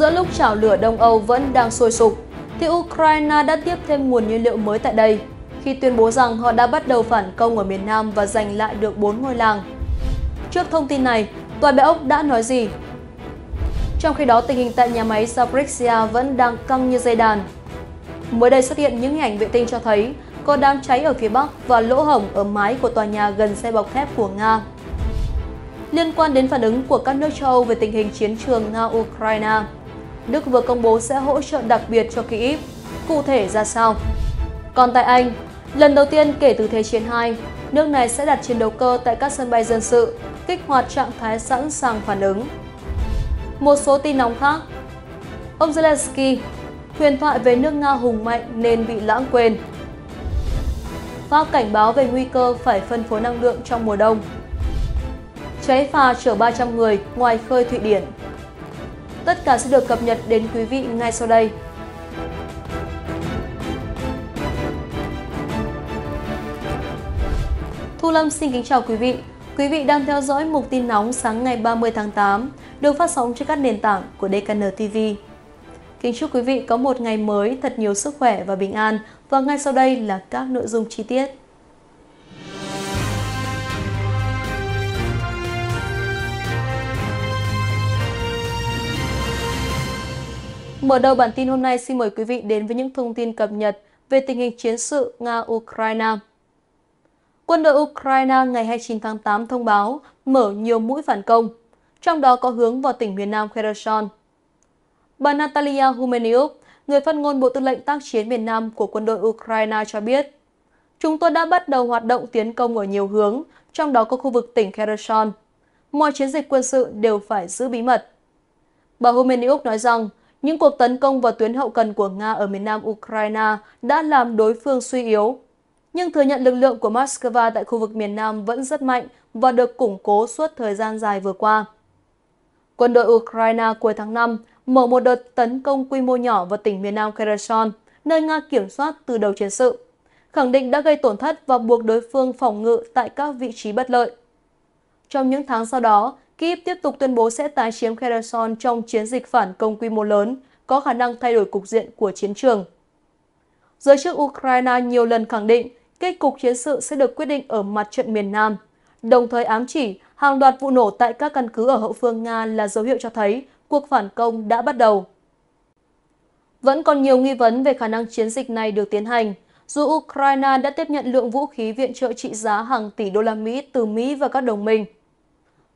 Giữa lúc chảo lửa Đông Âu vẫn đang sôi sục, thì Ukraine đã tiếp thêm nguồn nhiên liệu mới tại đây khi tuyên bố rằng họ đã bắt đầu phản công ở miền Nam và giành lại được 4 ngôi làng. Trước thông tin này, Tòa Bệ Ốc đã nói gì? Trong khi đó, tình hình tại nhà máy Zaporizhia vẫn đang căng như dây đàn. Mới đây xuất hiện những hình ảnh vệ tinh cho thấy có đám cháy ở phía Bắc và lỗ hổng ở mái của tòa nhà gần xe bọc thép của Nga. Liên quan đến phản ứng của các nước châu Âu về tình hình chiến trường Nga-Ukraine, Đức vừa công bố sẽ hỗ trợ đặc biệt cho Kyiv. Cụ thể ra sao? Còn tại Anh, lần đầu tiên kể từ Thế chiến 2, nước này sẽ đặt chiến đấu cơ tại các sân bay dân sự, kích hoạt trạng thái sẵn sàng phản ứng. Một số tin nóng khác. Ông Zelensky, huyền thoại về nước Nga hùng mạnh nên bị lãng quên. Pháp cảnh báo về nguy cơ phải phân phối năng lượng trong mùa đông. Cháy phà chở 300 người ngoài khơi Thụy Điển. Tất cả sẽ được cập nhật đến quý vị ngay sau đây. Thu Lâm xin kính chào quý vị. Quý vị đang theo dõi mục tin nóng sáng ngày 30 tháng 8, được phát sóng trên các nền tảng của DKN TV. Kính chúc quý vị có một ngày mới thật nhiều sức khỏe và bình an và ngay sau đây là các nội dung chi tiết. Mở đầu bản tin hôm nay xin mời quý vị đến với những thông tin cập nhật về tình hình chiến sự Nga-Ukraine. Quân đội Ukraine ngày 29 tháng 8 thông báo mở nhiều mũi phản công, trong đó có hướng vào tỉnh miền Nam Kherson. Bà Natalia Humeniuk, người phát ngôn Bộ Tư lệnh tác chiến miền Nam của quân đội Ukraine cho biết, Chúng tôi đã bắt đầu hoạt động tiến công ở nhiều hướng, trong đó có khu vực tỉnh Kherson. Mọi chiến dịch quân sự đều phải giữ bí mật. Bà Humeniuk nói rằng, những cuộc tấn công vào tuyến hậu cần của Nga ở miền nam Ukraine đã làm đối phương suy yếu. Nhưng thừa nhận lực lượng của Moscow tại khu vực miền nam vẫn rất mạnh và được củng cố suốt thời gian dài vừa qua. Quân đội Ukraine cuối tháng 5 mở một đợt tấn công quy mô nhỏ vào tỉnh miền nam Kherson, nơi Nga kiểm soát từ đầu chiến sự, khẳng định đã gây tổn thất và buộc đối phương phòng ngự tại các vị trí bất lợi. Trong những tháng sau đó, Kiev tiếp tục tuyên bố sẽ tái chiếm Kherson trong chiến dịch phản công quy mô lớn, có khả năng thay đổi cục diện của chiến trường. Giới chức Ukraine nhiều lần khẳng định kết cục chiến sự sẽ được quyết định ở mặt trận miền Nam, đồng thời ám chỉ hàng loạt vụ nổ tại các căn cứ ở hậu phương Nga là dấu hiệu cho thấy cuộc phản công đã bắt đầu. Vẫn còn nhiều nghi vấn về khả năng chiến dịch này được tiến hành, dù Ukraine đã tiếp nhận lượng vũ khí viện trợ trị giá hàng tỷ đô la Mỹ từ Mỹ và các đồng minh.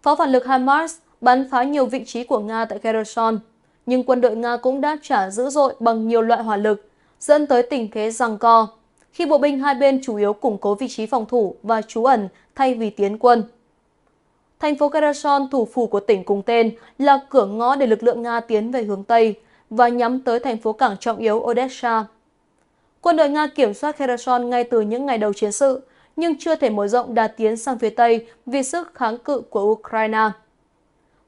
Pháo phản lực HIMARS bắn phá nhiều vị trí của Nga tại Kherson, nhưng quân đội Nga cũng đã trả dữ dội bằng nhiều loại hỏa lực, dẫn tới tình thế giằng co, khi bộ binh hai bên chủ yếu củng cố vị trí phòng thủ và trú ẩn thay vì tiến quân. Thành phố Kherson, thủ phủ của tỉnh cùng tên, là cửa ngõ để lực lượng Nga tiến về hướng Tây và nhắm tới thành phố cảng trọng yếu Odessa. Quân đội Nga kiểm soát Kherson ngay từ những ngày đầu chiến sự, nhưng chưa thể mở rộng đà tiến sang phía Tây vì sức kháng cự của Ukraine.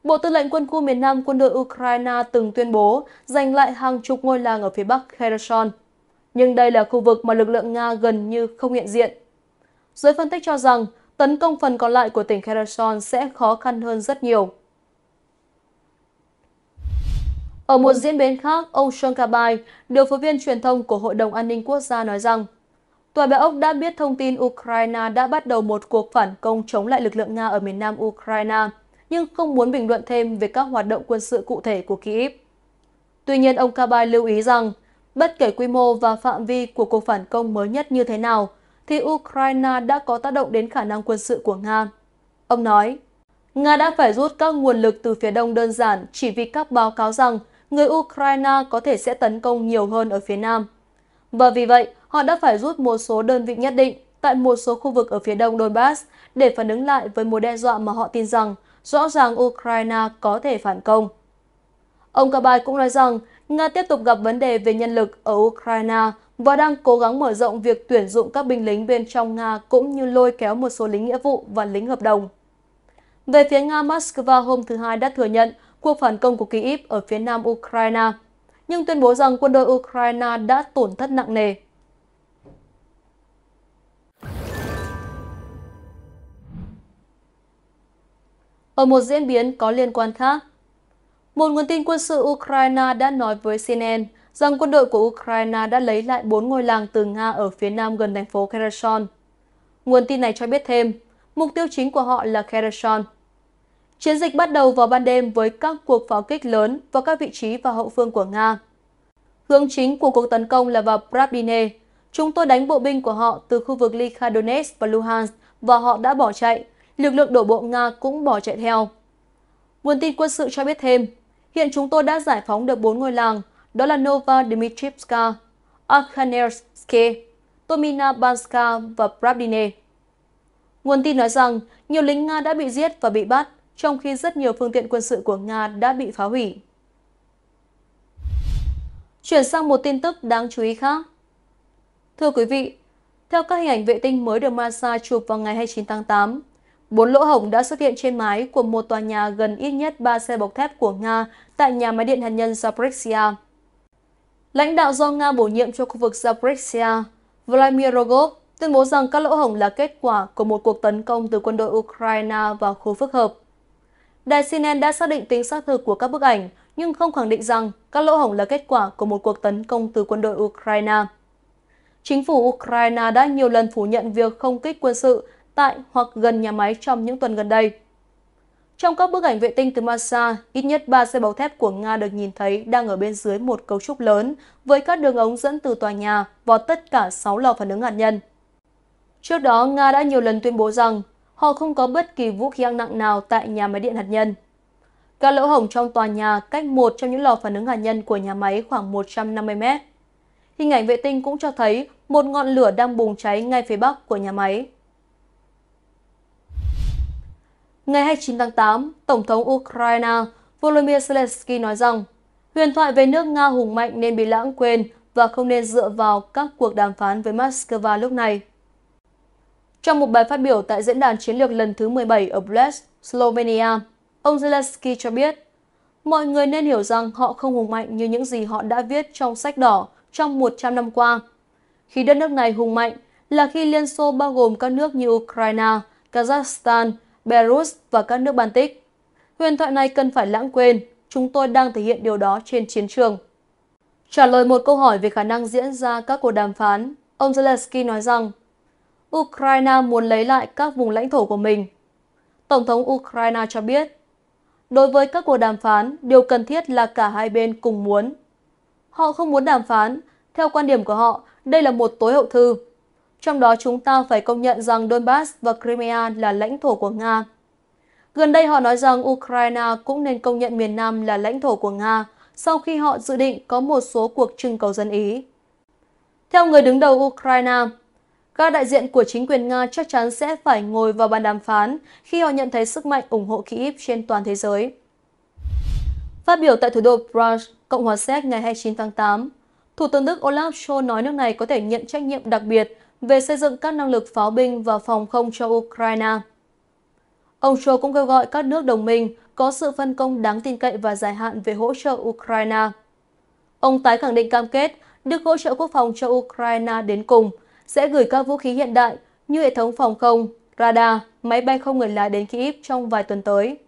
Bộ Tư lệnh Quân khu miền Nam quân đội Ukraine từng tuyên bố giành lại hàng chục ngôi làng ở phía bắc Kherson. Nhưng đây là khu vực mà lực lượng Nga gần như không hiện diện. Giới phân tích cho rằng tấn công phần còn lại của tỉnh Kherson sẽ khó khăn hơn rất nhiều. Ở một diễn biến khác, ông Sean Kabay, điều phối viên truyền thông của Hội đồng An ninh Quốc gia nói rằng Tòa Béo Ốc đã biết thông tin Ukraine đã bắt đầu một cuộc phản công chống lại lực lượng Nga ở miền nam Ukraine, nhưng không muốn bình luận thêm về các hoạt động quân sự cụ thể của Kyiv. Tuy nhiên, ông Kabay lưu ý rằng, bất kể quy mô và phạm vi của cuộc phản công mới nhất như thế nào, thì Ukraine đã có tác động đến khả năng quân sự của Nga. Ông nói, Nga đã phải rút các nguồn lực từ phía đông đơn giản chỉ vì các báo cáo rằng người Ukraine có thể sẽ tấn công nhiều hơn ở phía nam. Và vì vậy, họ đã phải rút một số đơn vị nhất định tại một số khu vực ở phía đông Donbass để phản ứng lại với mối đe dọa mà họ tin rằng rõ ràng Ukraine có thể phản công. Ông Kabay cũng nói rằng Nga tiếp tục gặp vấn đề về nhân lực ở Ukraine và đang cố gắng mở rộng việc tuyển dụng các binh lính bên trong Nga cũng như lôi kéo một số lính nghĩa vụ và lính hợp đồng. Về phía Nga, Moscow hôm thứ Hai đã thừa nhận cuộc phản công của Kyiv ở phía nam Ukraine – nhưng tuyên bố rằng quân đội Ukraine đã tổn thất nặng nề. Ở một diễn biến có liên quan khác, một nguồn tin quân sự Ukraine đã nói với CNN rằng quân đội của Ukraine đã lấy lại bốn ngôi làng từ Nga ở phía nam gần thành phố Kherson. Nguồn tin này cho biết thêm, mục tiêu chính của họ là Kherson – Chiến dịch bắt đầu vào ban đêm với các cuộc pháo kích lớn vào các vị trí và hậu phương của Nga. Hướng chính của cuộc tấn công là vào Pravdine. Chúng tôi đánh bộ binh của họ từ khu vực Lika và Luhansk và họ đã bỏ chạy. Lực lượng đổ bộ Nga cũng bỏ chạy theo. Nguồn tin quân sự cho biết thêm, hiện chúng tôi đã giải phóng được 4 ngôi làng, đó là Nova Dmitrivska, Akhanersky, Tomina Banska và Pravdine. Nguồn tin nói rằng nhiều lính Nga đã bị giết và bị bắt trong khi rất nhiều phương tiện quân sự của Nga đã bị phá hủy. Chuyển sang một tin tức đáng chú ý khác. Thưa quý vị, theo các hình ảnh vệ tinh mới được NASA chụp vào ngày 29 tháng 8, bốn lỗ hổng đã xuất hiện trên mái của một tòa nhà gần ít nhất 3 xe bọc thép của Nga tại nhà máy điện hạt nhân Zaporizhia. Lãnh đạo do Nga bổ nhiệm cho khu vực Zaporizhia, Vladimir Rogov, tuyên bố rằng các lỗ hổng là kết quả của một cuộc tấn công từ quân đội Ukraine vào khu phức hợp. Đài CNN đã xác định tính xác thực của các bức ảnh, nhưng không khẳng định rằng các lỗ hổng là kết quả của một cuộc tấn công từ quân đội Ukraine. Chính phủ Ukraine đã nhiều lần phủ nhận việc không kích quân sự tại hoặc gần nhà máy trong những tuần gần đây. Trong các bức ảnh vệ tinh từ Massa, ít nhất 3 xe bọc thép của Nga được nhìn thấy đang ở bên dưới một cấu trúc lớn với các đường ống dẫn từ tòa nhà vào tất cả 6 lò phản ứng hạt nhân. Trước đó, Nga đã nhiều lần tuyên bố rằng Họ không có bất kỳ vũ khí hạng nặng nào tại nhà máy điện hạt nhân. Các lỗ hổng trong tòa nhà cách một trong những lò phản ứng hạt nhân của nhà máy khoảng 150 mét. Hình ảnh vệ tinh cũng cho thấy một ngọn lửa đang bùng cháy ngay phía bắc của nhà máy. Ngày 29 tháng 8, Tổng thống Ukraine Volodymyr Zelensky nói rằng huyền thoại về nước Nga hùng mạnh nên bị lãng quên và không nên dựa vào các cuộc đàm phán với Moscow lúc này. Trong một bài phát biểu tại Diễn đàn Chiến lược lần thứ 17 ở Brest, Slovenia, ông Zelensky cho biết, mọi người nên hiểu rằng họ không hùng mạnh như những gì họ đã viết trong sách đỏ trong 100 năm qua. Khi đất nước này hùng mạnh là khi Liên Xô bao gồm các nước như Ukraine, Kazakhstan, Belarus và các nước Baltic. Huyền thoại này cần phải lãng quên, chúng tôi đang thể hiện điều đó trên chiến trường. Trả lời một câu hỏi về khả năng diễn ra các cuộc đàm phán, ông Zelensky nói rằng Ukraine muốn lấy lại các vùng lãnh thổ của mình. Tổng thống Ukraine cho biết, đối với các cuộc đàm phán, điều cần thiết là cả hai bên cùng muốn. Họ không muốn đàm phán, theo quan điểm của họ, đây là một tối hậu thư. Trong đó chúng ta phải công nhận rằng Donbass và Crimea là lãnh thổ của Nga. Gần đây họ nói rằng Ukraine cũng nên công nhận miền Nam là lãnh thổ của Nga sau khi họ dự định có một số cuộc trưng cầu dân Ý. Theo người đứng đầu Ukraine, các đại diện của chính quyền Nga chắc chắn sẽ phải ngồi vào bàn đàm phán khi họ nhận thấy sức mạnh ủng hộ Kyiv trên toàn thế giới. Phát biểu tại thủ đô Prague, Cộng hòa Séc ngày 29 tháng 8, Thủ tướng Đức Olaf Scholz nói nước này có thể nhận trách nhiệm đặc biệt về xây dựng các năng lực pháo binh và phòng không cho Ukraine. Ông Scholz cũng kêu gọi các nước đồng minh có sự phân công đáng tin cậy và dài hạn về hỗ trợ Ukraine. Ông tái khẳng định cam kết Đức hỗ trợ quốc phòng cho Ukraine đến cùng – sẽ gửi các vũ khí hiện đại như hệ thống phòng không, radar, máy bay không người lái đến Kyiv trong vài tuần tới.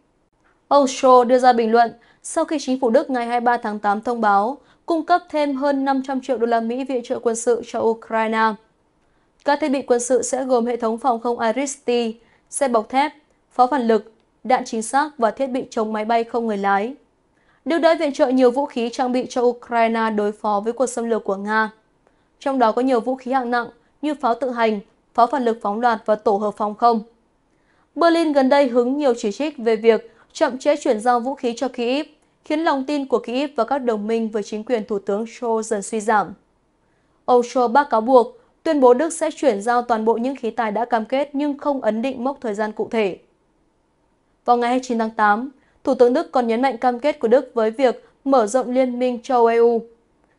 Ông Scholz đưa ra bình luận sau khi chính phủ Đức ngày 23 tháng 8 thông báo cung cấp thêm hơn 500 triệu đô la Mỹ viện trợ quân sự cho Ukraine. Các thiết bị quân sự sẽ gồm hệ thống phòng không iris-T, xe bọc thép, pháo phản lực, đạn chính xác và thiết bị chống máy bay không người lái. Đức đã viện trợ nhiều vũ khí trang bị cho Ukraine đối phó với cuộc xâm lược của Nga, trong đó có nhiều vũ khí hạng nặng như pháo tự hành, pháo phản lực phóng loạt và tổ hợp phòng không. Berlin gần đây hứng nhiều chỉ trích về việc chậm chế chuyển giao vũ khí cho Kyiv, khiến lòng tin của Kyiv và các đồng minh với chính quyền Thủ tướng Scholz dần suy giảm. Ông Scholz bác cáo buộc tuyên bố Đức sẽ chuyển giao toàn bộ những khí tài đã cam kết nhưng không ấn định mốc thời gian cụ thể. Vào ngày 29 tháng 8, Thủ tướng Đức còn nhấn mạnh cam kết của Đức với việc mở rộng liên minh châu Âu, e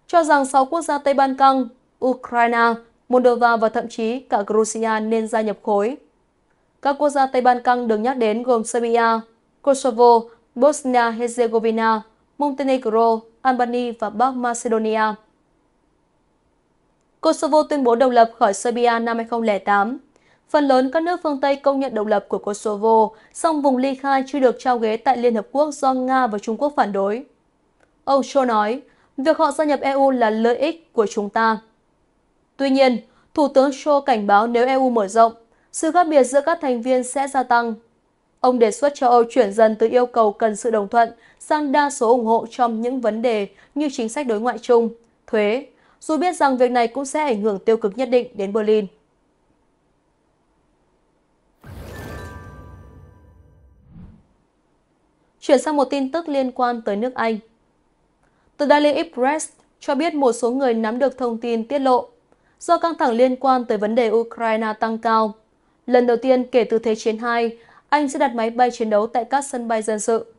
cho rằng 6 quốc gia Tây Ban Căng, Ukraine, Moldova và thậm chí cả Georgia nên gia nhập khối. Các quốc gia Tây Ban Căng được nhắc đến gồm Serbia, Kosovo, Bosnia-Herzegovina, Montenegro, Albania và Bắc Macedonia. Kosovo tuyên bố độc lập khỏi Serbia năm 2008. Phần lớn các nước phương Tây công nhận độc lập của Kosovo, song vùng ly khai chưa được trao ghế tại Liên Hợp Quốc do Nga và Trung Quốc phản đối. Ông Cho nói, việc họ gia nhập EU là lợi ích của chúng ta. Tuy nhiên, Thủ tướng Cho cảnh báo nếu EU mở rộng, sự khác biệt giữa các thành viên sẽ gia tăng. Ông đề xuất châu Âu chuyển dần từ yêu cầu cần sự đồng thuận sang đa số ủng hộ trong những vấn đề như chính sách đối ngoại chung, thuế, dù biết rằng việc này cũng sẽ ảnh hưởng tiêu cực nhất định đến Berlin. Chuyển sang một tin tức liên quan tới nước Anh. từ Daily Express cho biết một số người nắm được thông tin tiết lộ do căng thẳng liên quan tới vấn đề Ukraine tăng cao. Lần đầu tiên kể từ Thế chiến II, Anh sẽ đặt máy bay chiến đấu tại các sân bay dân sự.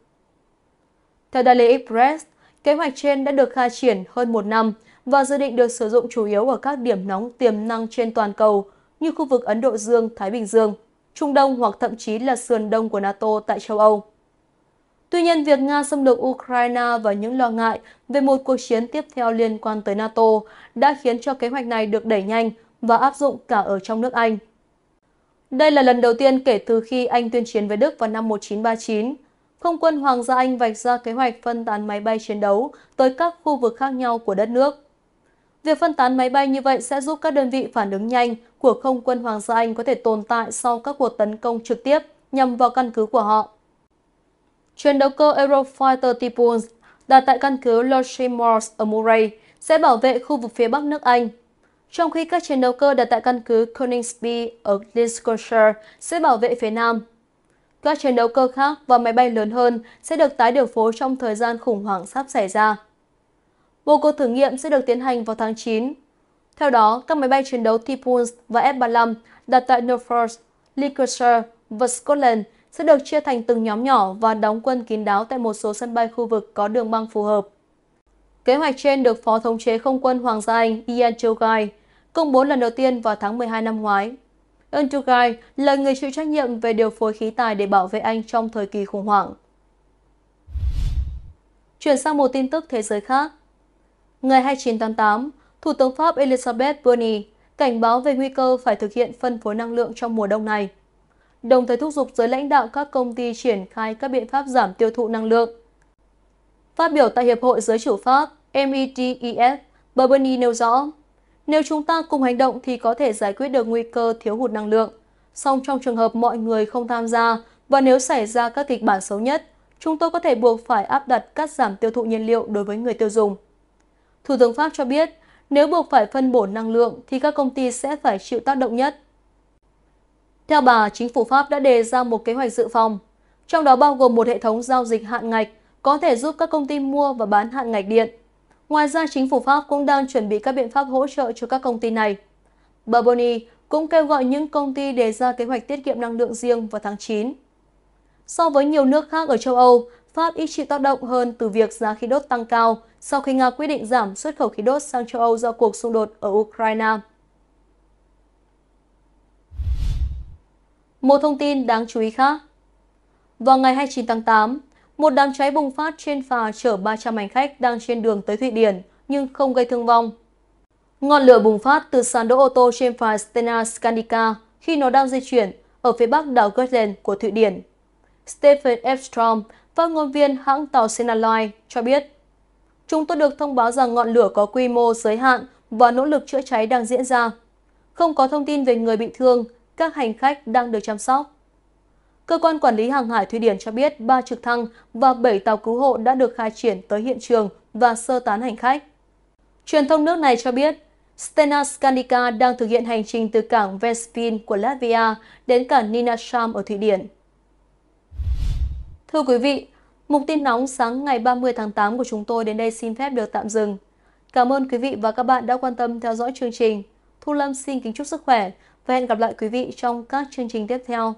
Theo Daily Express, kế hoạch trên đã được khai triển hơn một năm và dự định được sử dụng chủ yếu ở các điểm nóng tiềm năng trên toàn cầu như khu vực Ấn Độ Dương, Thái Bình Dương, Trung Đông hoặc thậm chí là sườn đông của NATO tại châu Âu. Tuy nhiên, việc Nga xâm lược Ukraine và những lo ngại về một cuộc chiến tiếp theo liên quan tới NATO đã khiến cho kế hoạch này được đẩy nhanh và áp dụng cả ở trong nước Anh. Đây là lần đầu tiên kể từ khi Anh tuyên chiến với Đức vào năm 1939. Không quân Hoàng gia Anh vạch ra kế hoạch phân tán máy bay chiến đấu tới các khu vực khác nhau của đất nước. Việc phân tán máy bay như vậy sẽ giúp các đơn vị phản ứng nhanh của không quân Hoàng gia Anh có thể tồn tại sau các cuộc tấn công trực tiếp nhằm vào căn cứ của họ. Chuyến đấu cơ Eurofighter Typhoons đặt tại căn cứ Loshimore ở Murray sẽ bảo vệ khu vực phía bắc nước Anh, trong khi các chiến đấu cơ đặt tại căn cứ Coningsby ở Lincolnshire sẽ bảo vệ phía nam. Các chiến đấu cơ khác và máy bay lớn hơn sẽ được tái điều phối trong thời gian khủng hoảng sắp xảy ra. Một cuộc thử nghiệm sẽ được tiến hành vào tháng 9. Theo đó, các máy bay chiến đấu Typhoons và F-35 đặt tại Norfolk, Lincolnshire và Scotland sẽ được chia thành từng nhóm nhỏ và đóng quân kín đáo tại một số sân bay khu vực có đường băng phù hợp. Kế hoạch trên được Phó Thống chế Không quân Hoàng gia Anh Ian Chogai công bố lần đầu tiên vào tháng 12 năm ngoái. Ian Chogai là người chịu trách nhiệm về điều phối khí tài để bảo vệ Anh trong thời kỳ khủng hoảng. Chuyển sang một tin tức thế giới khác. Ngày 29 tháng 8, Thủ tướng Pháp Elizabeth Bernie cảnh báo về nguy cơ phải thực hiện phân phối năng lượng trong mùa đông này – đồng thời thúc giục giới lãnh đạo các công ty triển khai các biện pháp giảm tiêu thụ năng lượng. Phát biểu tại Hiệp hội Giới chủ Pháp METEF, Bourboni nêu rõ, nếu chúng ta cùng hành động thì có thể giải quyết được nguy cơ thiếu hụt năng lượng. Song trong trường hợp mọi người không tham gia và nếu xảy ra các kịch bản xấu nhất, chúng tôi có thể buộc phải áp đặt cắt giảm tiêu thụ nhiên liệu đối với người tiêu dùng. Thủ tướng Pháp cho biết, nếu buộc phải phân bổ năng lượng thì các công ty sẽ phải chịu tác động nhất. Theo bà, chính phủ Pháp đã đề ra một kế hoạch dự phòng, trong đó bao gồm một hệ thống giao dịch hạn ngạch có thể giúp các công ty mua và bán hạn ngạch điện. Ngoài ra, chính phủ Pháp cũng đang chuẩn bị các biện pháp hỗ trợ cho các công ty này. Bà Boni cũng kêu gọi những công ty đề ra kế hoạch tiết kiệm năng lượng riêng vào tháng 9. So với nhiều nước khác ở châu Âu, Pháp ít chịu tác động hơn từ việc giá khí đốt tăng cao sau khi Nga quyết định giảm xuất khẩu khí đốt sang châu Âu do cuộc xung đột ở Ukraine. Một thông tin đáng chú ý khác. Vào ngày 29 tháng 8, một đám cháy bùng phát trên phà chở 300 hành khách đang trên đường tới Thụy Điển nhưng không gây thương vong. Ngọn lửa bùng phát từ sàn đỗ ô tô trên phà Stena Scandica khi nó đang di chuyển ở phía bắc đảo Gotland của Thụy Điển. Stephen Epstrom, phát ngôn viên hãng tàu Stena cho biết Chúng tôi được thông báo rằng ngọn lửa có quy mô giới hạn và nỗ lực chữa cháy đang diễn ra. Không có thông tin về người bị thương các hành khách đang được chăm sóc. Cơ quan quản lý hàng hải Thụy Điển cho biết 3 trực thăng và 7 tàu cứu hộ đã được khai triển tới hiện trường và sơ tán hành khách. Truyền thông nước này cho biết, Stena Scandica đang thực hiện hành trình từ cảng Vespin của Latvia đến cảng Ninasham ở Thụy Điển. Thưa quý vị, mục tin nóng sáng ngày 30 tháng 8 của chúng tôi đến đây xin phép được tạm dừng. Cảm ơn quý vị và các bạn đã quan tâm theo dõi chương trình. Thu Lâm xin kính chúc sức khỏe và hẹn gặp lại quý vị trong các chương trình tiếp theo.